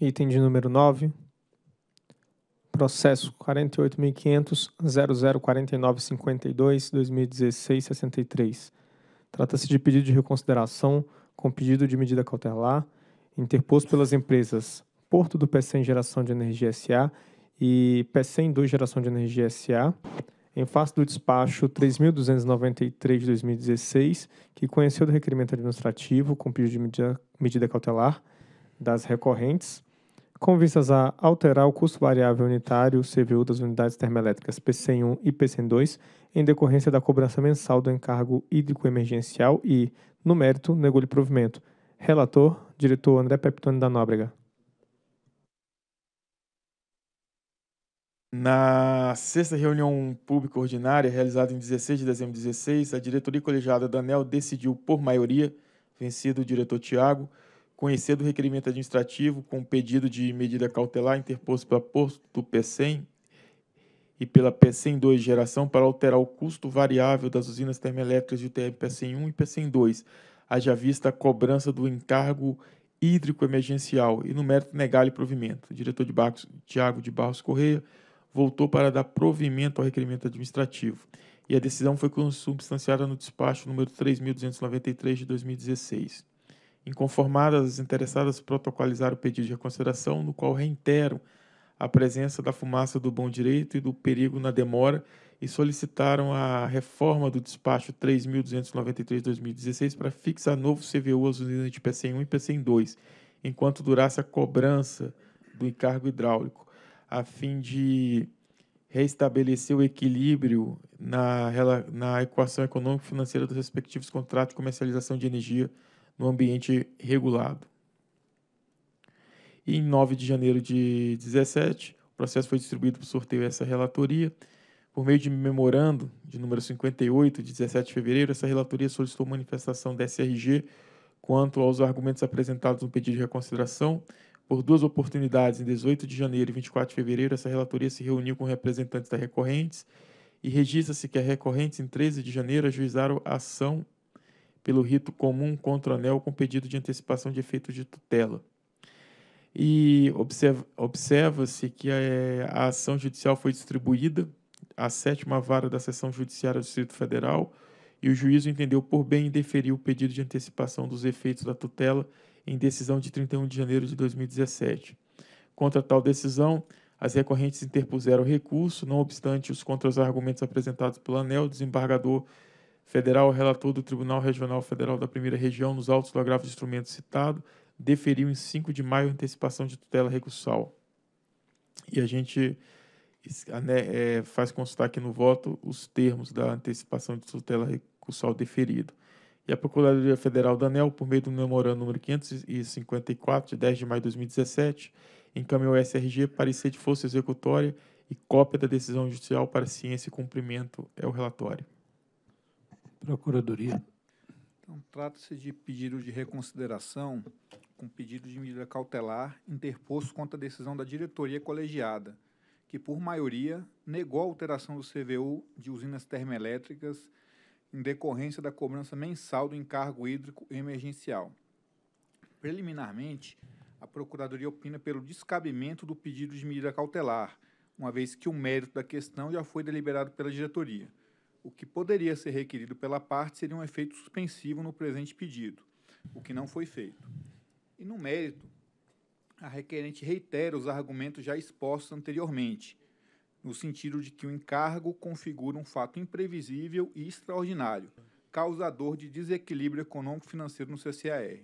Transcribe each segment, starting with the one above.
item de número 9, processo 48.500.0049.52.2016.63. Trata-se de pedido de reconsideração com pedido de medida cautelar interposto pelas empresas Porto do em Geração de Energia S.A. e em 2 Geração de Energia S.A., em face do despacho 3.293 de 2016, que conheceu do requerimento administrativo com pedido de medida, medida cautelar das recorrentes, com vistas a alterar o custo variável unitário CVU das unidades termoelétricas PC1 e PC2 em decorrência da cobrança mensal do encargo hídrico emergencial e, no mérito, negou-lhe provimento. Relator, diretor André Peptoni da Nóbrega. Na sexta reunião pública ordinária, realizada em 16 de dezembro de 2016, a diretoria colegiada da ANEL decidiu, por maioria, vencido o diretor Tiago, conhecer do requerimento administrativo com pedido de medida cautelar interposto pela Porto PECEM e pela PECEM 2 geração para alterar o custo variável das usinas termoelétricas de UTM PECEM 1 e PECEM 2, haja vista a cobrança do encargo hídrico emergencial e no mérito negar-lhe provimento. O diretor de barcos, Tiago de Barros Correia, voltou para dar provimento ao requerimento administrativo e a decisão foi consubstanciada no despacho número 3.293 de 2016. Inconformadas, as interessadas protocolizaram o pedido de reconsideração, no qual reiteram a presença da fumaça do bom direito e do perigo na demora e solicitaram a reforma do despacho 3.293-2016 para fixar novo CVU às unidades de PCM1 e PCM2, enquanto durasse a cobrança do encargo hidráulico, a fim de reestabelecer o equilíbrio na, na equação econômico-financeira dos respectivos contratos de comercialização de energia no ambiente regulado. E em 9 de janeiro de 2017, o processo foi distribuído para o sorteio essa relatoria. Por meio de memorando de número 58, de 17 de fevereiro, essa relatoria solicitou manifestação da SRG quanto aos argumentos apresentados no pedido de reconsideração. Por duas oportunidades, em 18 de janeiro e 24 de fevereiro, essa relatoria se reuniu com representantes da recorrentes e registra-se que a recorrentes, em 13 de janeiro, ajuizaram a ação pelo rito comum contra o anel com pedido de antecipação de efeitos de tutela. E observa-se observa que a, eh, a, ação judicial foi distribuída à sétima vara da seção judiciária do Distrito Federal e o juízo entendeu por bem deferiu o pedido de antecipação dos efeitos da tutela em decisão de 31 de janeiro de 2017. Contra tal decisão, as recorrentes interpuseram recurso, não obstante os contra-argumentos apresentados pelo ANEL, o desembargador Federal, relator do Tribunal Regional Federal da Primeira Região, nos autos do agravo de instrumento citado, deferiu em 5 de maio a antecipação de tutela recursal. E a gente né, é, faz constar aqui no voto os termos da antecipação de tutela recursal deferida. E a Procuradoria Federal da ANEL, por meio do memorando número 554, de 10 de maio de 2017, encaminhou ao SRG parecer de força executória e cópia da decisão judicial para ciência e cumprimento é o relatório. Procuradoria. Então, trata-se de pedido de reconsideração com pedido de medida cautelar interposto contra a decisão da diretoria colegiada, que, por maioria, negou a alteração do CVU de usinas termoelétricas em decorrência da cobrança mensal do encargo hídrico emergencial. Preliminarmente, a Procuradoria opina pelo descabimento do pedido de medida cautelar, uma vez que o mérito da questão já foi deliberado pela diretoria o que poderia ser requerido pela parte seria um efeito suspensivo no presente pedido, o que não foi feito. E no mérito, a requerente reitera os argumentos já expostos anteriormente, no sentido de que o encargo configura um fato imprevisível e extraordinário, causador de desequilíbrio econômico-financeiro no CCAR.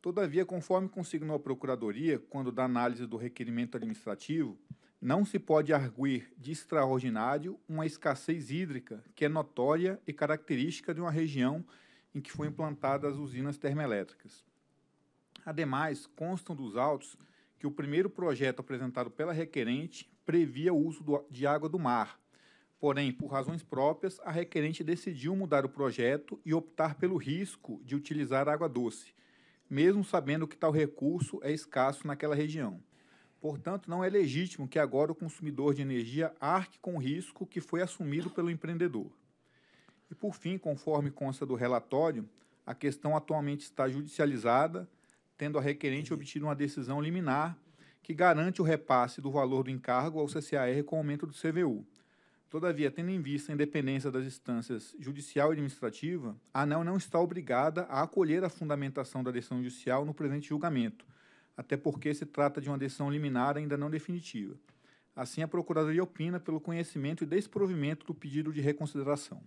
Todavia, conforme consignou a Procuradoria, quando da análise do requerimento administrativo, não se pode arguir de extraordinário uma escassez hídrica que é notória e característica de uma região em que foram implantadas as usinas termoelétricas. Ademais, constam dos autos que o primeiro projeto apresentado pela requerente previa o uso do, de água do mar. Porém, por razões próprias, a requerente decidiu mudar o projeto e optar pelo risco de utilizar água doce, mesmo sabendo que tal recurso é escasso naquela região. Portanto, não é legítimo que agora o consumidor de energia arque com o risco que foi assumido pelo empreendedor. E por fim, conforme consta do relatório, a questão atualmente está judicializada, tendo a requerente obtido uma decisão liminar que garante o repasse do valor do encargo ao CCAR com aumento do CVU. Todavia, tendo em vista a independência das instâncias judicial e administrativa, a ANEL não está obrigada a acolher a fundamentação da decisão judicial no presente julgamento, até porque se trata de uma decisão liminar ainda não definitiva. Assim, a Procuradoria opina pelo conhecimento e desprovimento do pedido de reconsideração.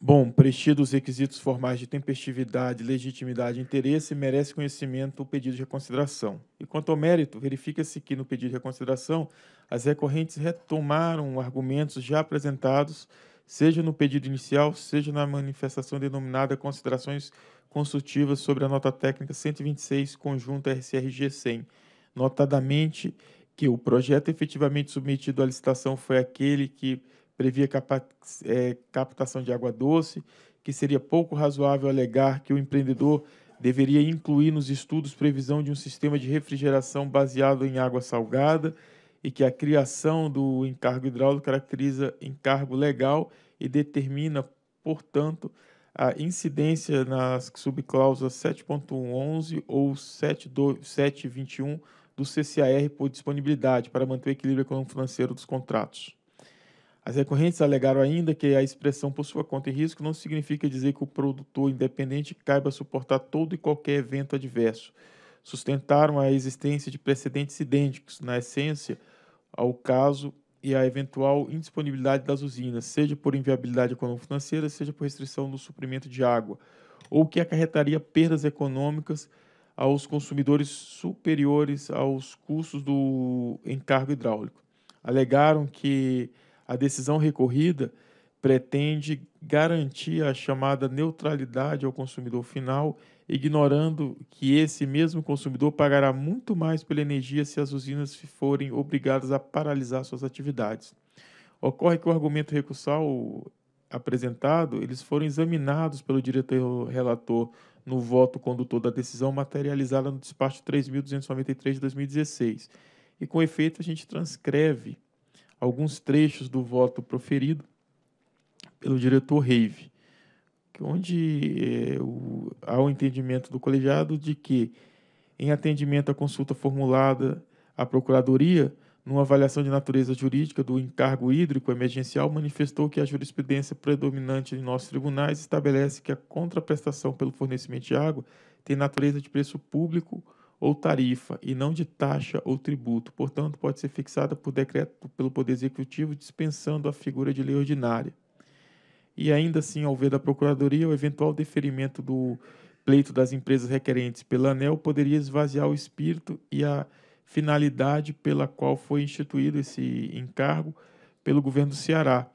Bom, preenchidos os requisitos formais de tempestividade, legitimidade e interesse, merece conhecimento o pedido de reconsideração. E quanto ao mérito, verifica-se que no pedido de reconsideração, as recorrentes retomaram argumentos já apresentados seja no pedido inicial, seja na manifestação denominada Considerações Consultivas sobre a Nota Técnica 126, conjunto RCRG 100. Notadamente que o projeto efetivamente submetido à licitação foi aquele que previa é, captação de água doce, que seria pouco razoável alegar que o empreendedor deveria incluir nos estudos previsão de um sistema de refrigeração baseado em água salgada e que a criação do encargo hidráulico caracteriza encargo legal e determina, portanto, a incidência nas subcláusulas 7.11 ou 721 do CCAR por disponibilidade para manter o equilíbrio econômico-financeiro dos contratos. As recorrentes alegaram ainda que a expressão por sua conta e risco não significa dizer que o produtor independente caiba suportar todo e qualquer evento adverso, sustentaram a existência de precedentes idênticos, na essência, ao caso e à eventual indisponibilidade das usinas, seja por inviabilidade econômico-financeira, seja por restrição no suprimento de água, ou que acarretaria perdas econômicas aos consumidores superiores aos custos do encargo hidráulico. Alegaram que a decisão recorrida pretende garantir a chamada neutralidade ao consumidor final ignorando que esse mesmo consumidor pagará muito mais pela energia se as usinas forem obrigadas a paralisar suas atividades. Ocorre que o argumento recursal apresentado, eles foram examinados pelo diretor relator no voto condutor da decisão materializada no despacho 3.293 de 2016. E com efeito, a gente transcreve alguns trechos do voto proferido pelo diretor Reive onde é, o, há o entendimento do colegiado de que, em atendimento à consulta formulada à Procuradoria, numa avaliação de natureza jurídica do encargo hídrico emergencial, manifestou que a jurisprudência predominante em nossos tribunais estabelece que a contraprestação pelo fornecimento de água tem natureza de preço público ou tarifa e não de taxa ou tributo. Portanto, pode ser fixada por decreto pelo Poder Executivo, dispensando a figura de lei ordinária e ainda assim, ao ver da Procuradoria, o eventual deferimento do pleito das empresas requerentes pela ANEL poderia esvaziar o espírito e a finalidade pela qual foi instituído esse encargo pelo governo do Ceará.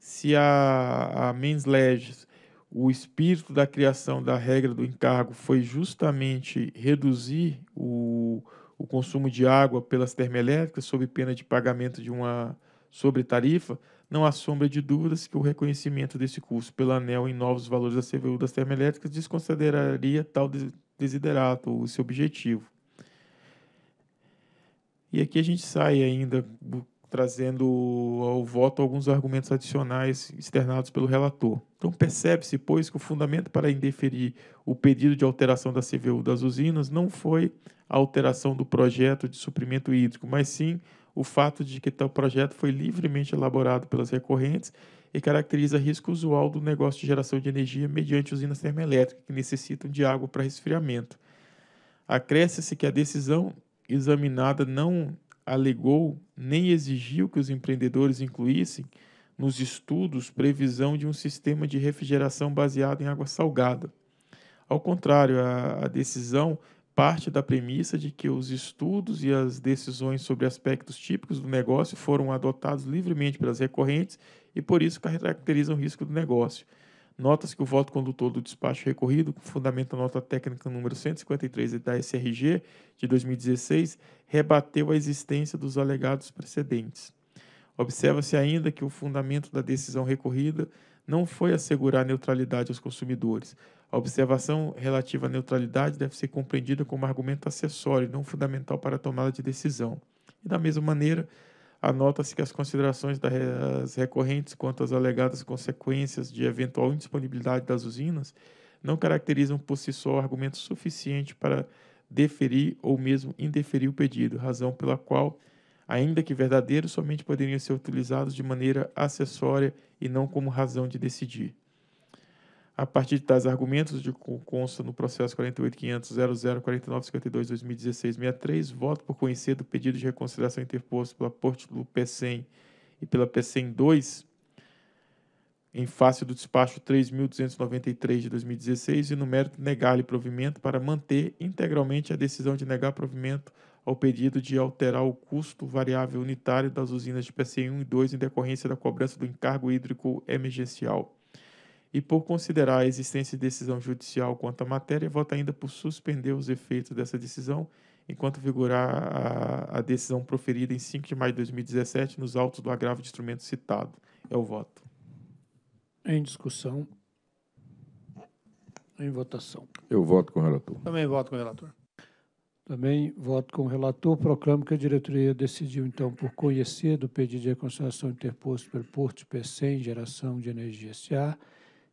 Se a, a mens leges, o espírito da criação da regra do encargo foi justamente reduzir o, o consumo de água pelas termoelétricas sob pena de pagamento de uma sobretarifa, tarifa não há sombra de dúvidas que o reconhecimento desse curso pela ANEL em novos valores da CVU das termoelétricas desconsideraria tal desiderato, ou seu objetivo. E aqui a gente sai ainda trazendo ao voto alguns argumentos adicionais externados pelo relator. Então, percebe-se, pois, que o fundamento para indeferir o pedido de alteração da CVU das usinas não foi a alteração do projeto de suprimento hídrico, mas sim o fato de que tal projeto foi livremente elaborado pelas recorrentes e caracteriza risco usual do negócio de geração de energia mediante usinas termoelétricas que necessitam de água para resfriamento. Acresce-se que a decisão examinada não alegou nem exigiu que os empreendedores incluíssem nos estudos previsão de um sistema de refrigeração baseado em água salgada. Ao contrário, a, a decisão parte da premissa de que os estudos e as decisões sobre aspectos típicos do negócio foram adotados livremente pelas recorrentes e por isso caracterizam o risco do negócio. Nota-se que o voto condutor do despacho recorrido, com fundamento na nota técnica número 153 da SRG de 2016, rebateu a existência dos alegados precedentes. Observa-se ainda que o fundamento da decisão recorrida não foi assegurar neutralidade aos consumidores, a observação relativa à neutralidade deve ser compreendida como argumento acessório, não fundamental para a tomada de decisão. E, da mesma maneira, anota-se que as considerações das recorrentes quanto às alegadas consequências de eventual indisponibilidade das usinas não caracterizam por si só argumento suficiente para deferir ou mesmo indeferir o pedido, razão pela qual, ainda que verdadeiros, somente poderiam ser utilizados de maneira acessória e não como razão de decidir a partir de tais argumentos de consta no processo 48.500.0049.52.2016.63, voto por conhecer do pedido de reconsideração interposto pela Porto PECEM e pela PECEM 2, em face do despacho 3.293 de 2016, e no mérito negar-lhe provimento para manter integralmente a decisão de negar provimento ao pedido de alterar o custo variável unitário das usinas de pc 1 e 2 em decorrência da cobrança do encargo hídrico emergencial e, por considerar a existência de decisão judicial quanto à matéria, vota ainda por suspender os efeitos dessa decisão enquanto vigorar a, a, decisão proferida em 5 de maio de 2017 nos autos do agravo de instrumento citado. É o voto. Em discussão. Em votação. Eu voto com o relator. Também voto com o relator. Também voto com o relator. Proclamo que a diretoria decidiu, então, por conhecer do pedido de reconciliação interposto pelo Porto PCEM Geração de Energia S.A.,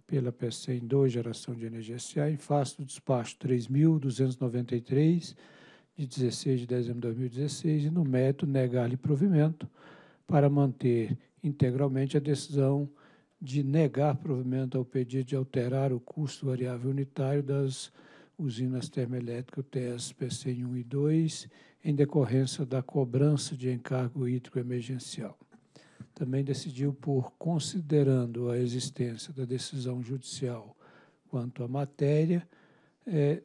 pela PSEM 2, geração de energia SA, em face do despacho 3.293, de 16 de dezembro de 2016, e no mérito negar-lhe provimento para manter integralmente a decisão de negar provimento ao pedido de alterar o custo variável unitário das usinas termoelétricas UTS PCM 1 e 2, em decorrência da cobrança de encargo hídrico emergencial também decidiu por, considerando a existência da decisão judicial quanto à matéria, é,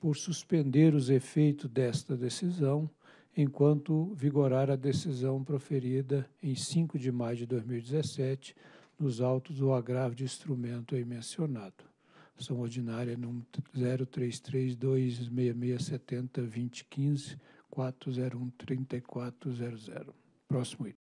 por suspender os efeitos desta decisão, enquanto vigorar a decisão proferida em 5 de maio de 2017 nos autos do agravo de instrumento aí mencionado. Ação ordinária número 033266702015 3400. Próximo item.